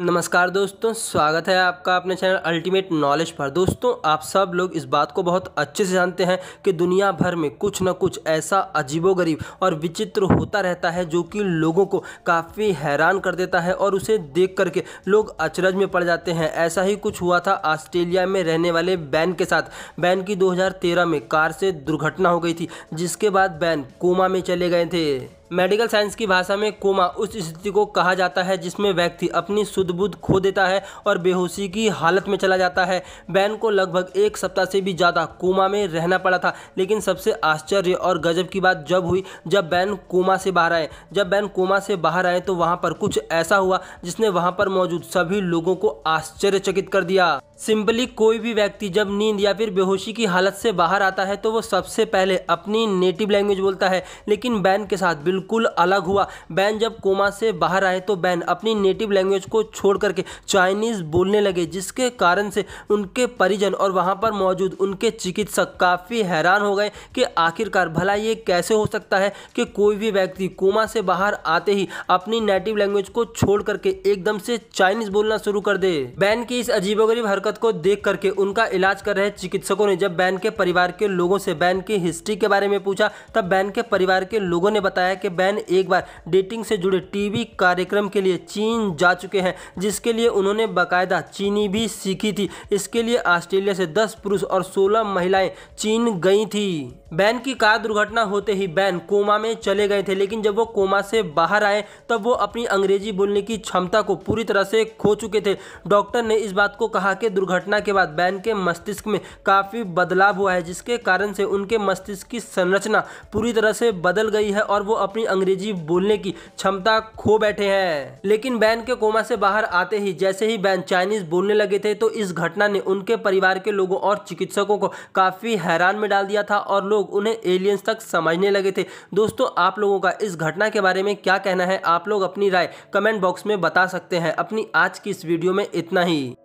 नमस्कार दोस्तों स्वागत है आपका अपने चैनल अल्टीमेट नॉलेज पर दोस्तों आप सब लोग इस बात को बहुत अच्छे से जानते हैं कि दुनिया भर में कुछ ना कुछ ऐसा अजीबोगरीब और विचित्र होता रहता है जो कि लोगों को काफ़ी हैरान कर देता है और उसे देख करके लोग अचरज में पड़ जाते हैं ऐसा ही कुछ हुआ था ऑस्ट्रेलिया में रहने वाले बैन के साथ बैन की दो में कार से दुर्घटना हो गई थी जिसके बाद बैन कोमा में चले गए थे मेडिकल साइंस की भाषा में कोमा उस स्थिति को कहा जाता है जिसमें व्यक्ति अपनी शुद्ध बुद्ध खो देता है और बेहोशी की हालत में चला जाता है बैन को लगभग एक सप्ताह से भी ज़्यादा कोमा में रहना पड़ा था लेकिन सबसे आश्चर्य और गजब की बात जब हुई जब बैन कोमा से बाहर आए जब बैन कोमा से बाहर आए तो वहाँ पर कुछ ऐसा हुआ जिसने वहाँ पर मौजूद सभी लोगों को आश्चर्यचकित कर दिया सिंपली कोई भी व्यक्ति जब नींद या फिर बेहोशी की हालत से बाहर आता है तो वो सबसे पहले अपनी नेटिव लैंग्वेज बोलता है लेकिन बैन के साथ बिल्कुल अलग हुआ बैन जब कोमा से बाहर आए तो बैन अपनी नेटिव लैंग्वेज को छोड़ करके चाइनीज़ बोलने लगे जिसके कारण से उनके परिजन और वहाँ पर मौजूद उनके चिकित्सक काफ़ी हैरान हो गए कि आखिरकार भला ये कैसे हो सकता है कि कोई भी व्यक्ति कोमा से बाहर आते ही अपनी नेटिव लैंग्वेज को छोड़ करके एकदम से चाइनीज़ बोलना शुरू कर दे बैन की इस अजीबोगरीब हरकत हरकत को देख करके उनका इलाज कर रहे चिकित्सकों ने जब बैन के परिवार के लोगों से बैन की हिस्ट्री के बारे में पूछा तब बैन के परिवार के लोगों ने बताया कि बैन एक बार डेटिंग से जुड़े टीवी कार्यक्रम के लिए चीन जा चुके हैं जिसके लिए उन्होंने बाकायदा चीनी भी सीखी थी इसके लिए ऑस्ट्रेलिया से दस पुरुष और सोलह महिलाएं चीन गई थी बैन की कार दुर्घटना होते ही बैन कोमा में चले गए थे लेकिन जब वो कोमा से बाहर आए तब वो अपनी अंग्रेजी बोलने की क्षमता को पूरी तरह से खो चुके थे डॉक्टर ने इस बात को कहा कि दुर्घटना के बाद बैन के मस्तिष्क में काफ़ी बदलाव हुआ है जिसके कारण से उनके मस्तिष्क की संरचना पूरी तरह से बदल गई है और वो अपनी अंग्रेजी बोलने की क्षमता खो बैठे हैं लेकिन बैन के कोमा से बाहर आते ही जैसे ही बैन चाइनीज बोलने लगे थे तो इस घटना ने उनके परिवार के लोगों और चिकित्सकों को काफ़ी हैरान में डाल दिया था और लोग उन्हें एलियंस तक समझने लगे थे दोस्तों आप लोगों का इस घटना के बारे में क्या कहना है आप लोग अपनी राय कमेंट बॉक्स में बता सकते हैं अपनी आज की इस वीडियो में इतना ही